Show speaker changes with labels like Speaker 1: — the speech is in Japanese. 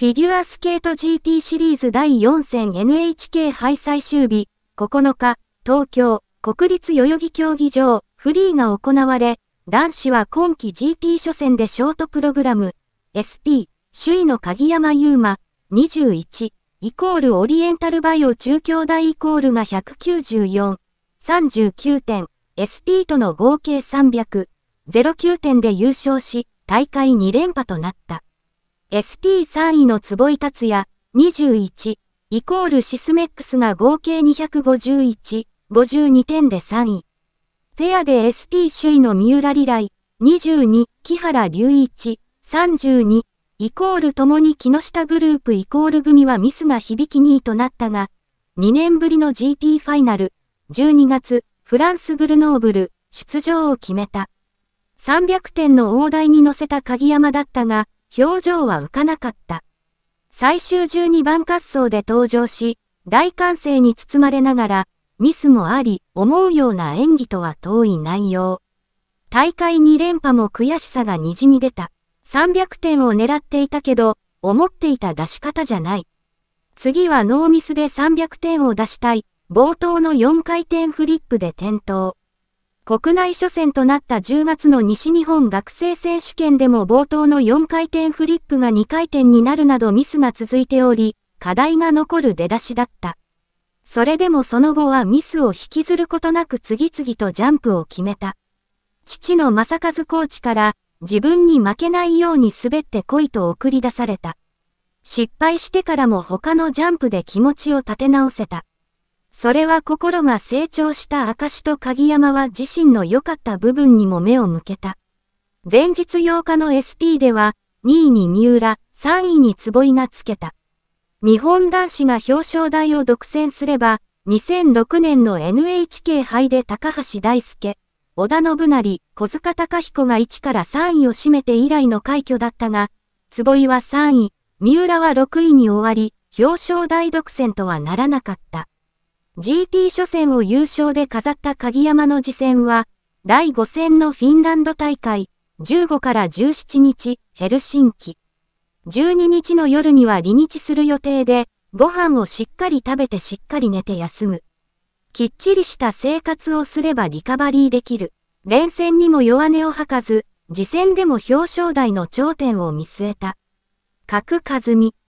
Speaker 1: フィギュアスケート GP シリーズ第4戦 NHK 杯最終日、9日、東京、国立代々木競技場、フリーが行われ、男子は今季 GP 初戦でショートプログラム、SP、首位の鍵山優馬、21、イコールオリエンタルバイオ中京大イコールが194、39点、SP との合計300、09点で優勝し、大会2連覇となった。SP3 位の坪井達也、21、イコールシスメックスが合計251、52点で3位。ペアで SP 首位の三浦里来、22、木原隆一、32、イコール共に木下グループイコール組はミスが響き2位となったが、2年ぶりの GP ファイナル、12月、フランスグルノーブル、出場を決めた。300点の大台に乗せた鍵山だったが、表情は浮かなかった。最終12番滑走で登場し、大歓声に包まれながら、ミスもあり、思うような演技とは遠い内容。大会2連覇も悔しさが滲み出た。300点を狙っていたけど、思っていた出し方じゃない。次はノーミスで300点を出したい。冒頭の4回転フリップで転倒。国内初戦となった10月の西日本学生選手権でも冒頭の4回転フリップが2回転になるなどミスが続いており、課題が残る出だしだった。それでもその後はミスを引きずることなく次々とジャンプを決めた。父の正和コーチから自分に負けないように滑ってこいと送り出された。失敗してからも他のジャンプで気持ちを立て直せた。それは心が成長した証と鍵山は自身の良かった部分にも目を向けた。前日8日の SP では、2位に三浦、3位に坪井がつけた。日本男子が表彰台を独占すれば、2006年の NHK 杯で高橋大輔、織田信成、小塚隆彦が1から3位を占めて以来の快挙だったが、坪井は3位、三浦は6位に終わり、表彰台独占とはならなかった。GP 初戦を優勝で飾った鍵山の次戦は、第5戦のフィンランド大会、15から17日、ヘルシンキ。12日の夜には離日する予定で、ご飯をしっかり食べてしっかり寝て休む。きっちりした生活をすればリカバリーできる。連戦にも弱音を吐かず、次戦でも表彰台の頂点を見据えた。角和美。